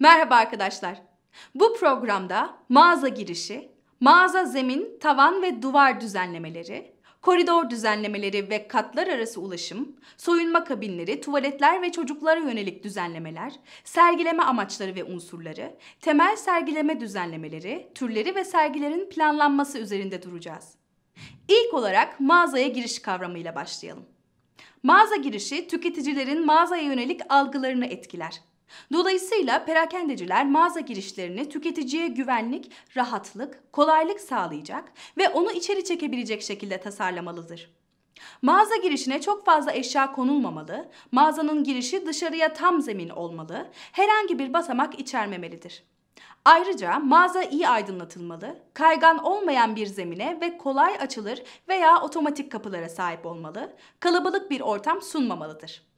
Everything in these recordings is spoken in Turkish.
Merhaba arkadaşlar. Bu programda mağaza girişi, mağaza zemin, tavan ve duvar düzenlemeleri, koridor düzenlemeleri ve katlar arası ulaşım, soyunma kabinleri, tuvaletler ve çocuklara yönelik düzenlemeler, sergileme amaçları ve unsurları, temel sergileme düzenlemeleri, türleri ve sergilerin planlanması üzerinde duracağız. İlk olarak mağazaya giriş kavramıyla başlayalım. Mağaza girişi tüketicilerin mağazaya yönelik algılarını etkiler. Dolayısıyla perakendeciler mağaza girişlerini tüketiciye güvenlik, rahatlık, kolaylık sağlayacak ve onu içeri çekebilecek şekilde tasarlamalıdır. Mağaza girişine çok fazla eşya konulmamalı, mağazanın girişi dışarıya tam zemin olmalı, herhangi bir basamak içermemelidir. Ayrıca mağaza iyi aydınlatılmalı, kaygan olmayan bir zemine ve kolay açılır veya otomatik kapılara sahip olmalı, kalabalık bir ortam sunmamalıdır.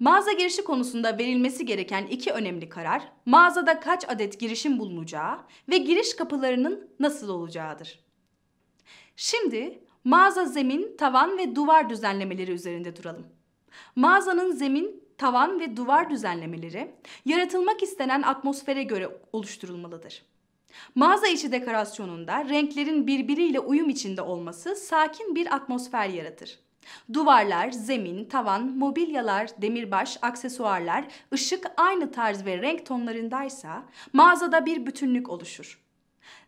Mağaza girişi konusunda verilmesi gereken iki önemli karar, mağazada kaç adet girişin bulunacağı ve giriş kapılarının nasıl olacağıdır. Şimdi mağaza zemin, tavan ve duvar düzenlemeleri üzerinde duralım. Mağazanın zemin, tavan ve duvar düzenlemeleri yaratılmak istenen atmosfere göre oluşturulmalıdır. Mağaza içi dekorasyonunda renklerin birbiriyle uyum içinde olması sakin bir atmosfer yaratır. Duvarlar, zemin, tavan, mobilyalar, demirbaş, aksesuarlar, ışık aynı tarz ve renk tonlarındaysa mağazada bir bütünlük oluşur.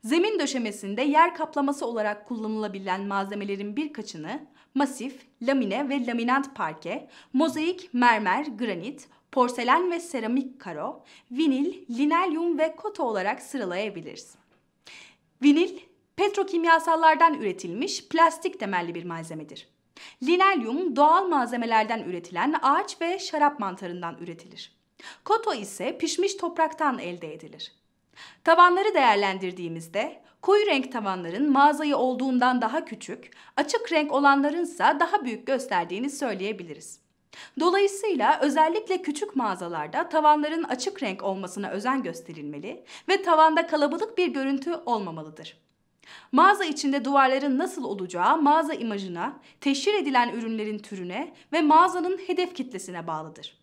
Zemin döşemesinde yer kaplaması olarak kullanılabilen malzemelerin birkaçını masif, lamine ve laminant parke, mozaik, mermer, granit, porselen ve seramik karo, vinil, linalyum ve koto olarak sıralayabiliriz. Vinil, petrokimyasallardan üretilmiş plastik temelli bir malzemedir. Linalyum doğal malzemelerden üretilen ağaç ve şarap mantarından üretilir. Koto ise pişmiş topraktan elde edilir. Tavanları değerlendirdiğimizde koyu renk tavanların mağazayı olduğundan daha küçük, açık renk olanlarınsa daha büyük gösterdiğini söyleyebiliriz. Dolayısıyla özellikle küçük mağazalarda tavanların açık renk olmasına özen gösterilmeli ve tavanda kalabalık bir görüntü olmamalıdır. Mağaza içinde duvarların nasıl olacağı mağaza imajına, teşhir edilen ürünlerin türüne ve mağazanın hedef kitlesine bağlıdır.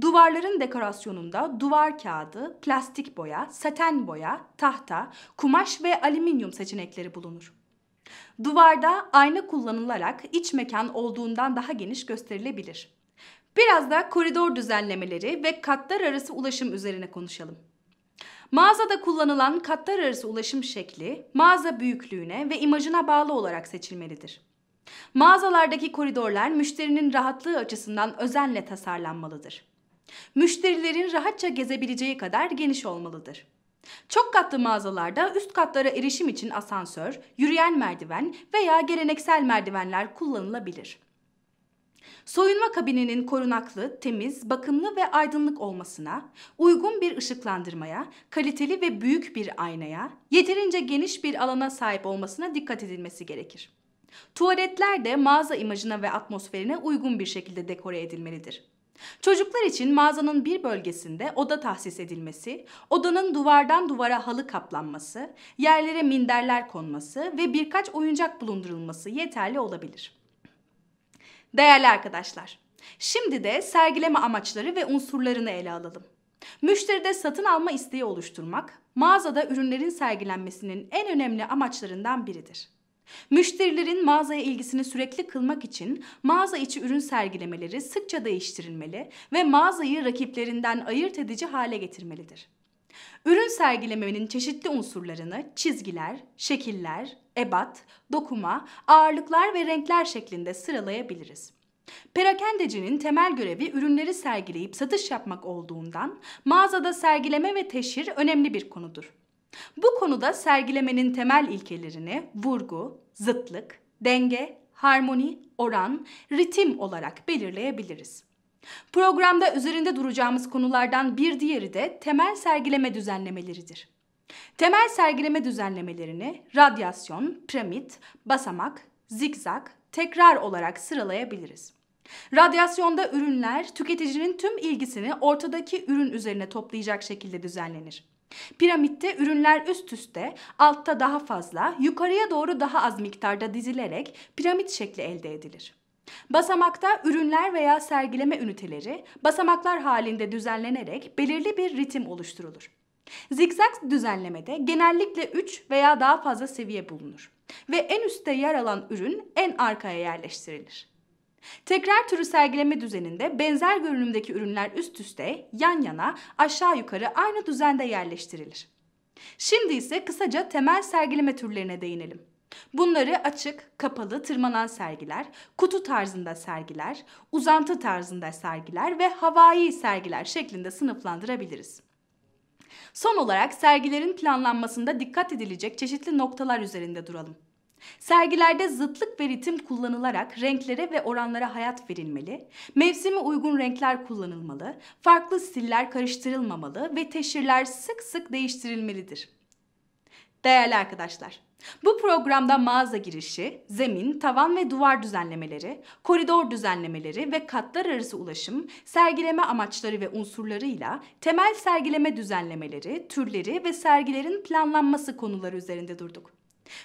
Duvarların dekorasyonunda duvar kağıdı, plastik boya, saten boya, tahta, kumaş ve alüminyum seçenekleri bulunur. Duvarda ayna kullanılarak iç mekan olduğundan daha geniş gösterilebilir. Biraz da koridor düzenlemeleri ve katlar arası ulaşım üzerine konuşalım. Mağazada kullanılan katlar arası ulaşım şekli mağaza büyüklüğüne ve imajına bağlı olarak seçilmelidir. Mağazalardaki koridorlar müşterinin rahatlığı açısından özenle tasarlanmalıdır. Müşterilerin rahatça gezebileceği kadar geniş olmalıdır. Çok katlı mağazalarda üst katlara erişim için asansör, yürüyen merdiven veya geleneksel merdivenler kullanılabilir soyunma kabininin korunaklı, temiz, bakımlı ve aydınlık olmasına, uygun bir ışıklandırmaya, kaliteli ve büyük bir aynaya, yeterince geniş bir alana sahip olmasına dikkat edilmesi gerekir. Tuvaletler de mağaza imajına ve atmosferine uygun bir şekilde dekore edilmelidir. Çocuklar için mağazanın bir bölgesinde oda tahsis edilmesi, odanın duvardan duvara halı kaplanması, yerlere minderler konması ve birkaç oyuncak bulundurulması yeterli olabilir. Değerli arkadaşlar, şimdi de sergileme amaçları ve unsurlarını ele alalım. Müşteride satın alma isteği oluşturmak, mağazada ürünlerin sergilenmesinin en önemli amaçlarından biridir. Müşterilerin mağazaya ilgisini sürekli kılmak için mağaza içi ürün sergilemeleri sıkça değiştirilmeli ve mağazayı rakiplerinden ayırt edici hale getirmelidir. Ürün sergilemenin çeşitli unsurlarını çizgiler, şekiller, ebat, dokuma, ağırlıklar ve renkler şeklinde sıralayabiliriz. Perakendecinin temel görevi ürünleri sergileyip satış yapmak olduğundan mağazada sergileme ve teşhir önemli bir konudur. Bu konuda sergilemenin temel ilkelerini vurgu, zıtlık, denge, harmoni, oran, ritim olarak belirleyebiliriz. Programda üzerinde duracağımız konulardan bir diğeri de temel sergileme düzenlemeleridir. Temel sergileme düzenlemelerini radyasyon, piramit, basamak, zikzak, tekrar olarak sıralayabiliriz. Radyasyonda ürünler tüketicinin tüm ilgisini ortadaki ürün üzerine toplayacak şekilde düzenlenir. Piramitte ürünler üst üste, altta daha fazla, yukarıya doğru daha az miktarda dizilerek piramit şekli elde edilir. Basamakta ürünler veya sergileme üniteleri basamaklar halinde düzenlenerek belirli bir ritim oluşturulur. Zigzag düzenlemede genellikle 3 veya daha fazla seviye bulunur ve en üstte yer alan ürün en arkaya yerleştirilir. Tekrar türü sergileme düzeninde benzer görünümdeki ürünler üst üste, yan yana, aşağı yukarı aynı düzende yerleştirilir. Şimdi ise kısaca temel sergileme türlerine değinelim. Bunları açık, kapalı, tırmanan sergiler, kutu tarzında sergiler, uzantı tarzında sergiler ve havai sergiler şeklinde sınıflandırabiliriz. Son olarak sergilerin planlanmasında dikkat edilecek çeşitli noktalar üzerinde duralım. Sergilerde zıtlık ve ritim kullanılarak renklere ve oranlara hayat verilmeli, mevsime uygun renkler kullanılmalı, farklı stiller karıştırılmamalı ve teşhirler sık sık değiştirilmelidir. Değerli arkadaşlar, bu programda mağaza girişi, zemin, tavan ve duvar düzenlemeleri, koridor düzenlemeleri ve katlar arası ulaşım, sergileme amaçları ve unsurlarıyla temel sergileme düzenlemeleri, türleri ve sergilerin planlanması konuları üzerinde durduk.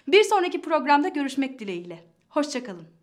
Bir sonraki programda görüşmek dileğiyle. Hoşçakalın.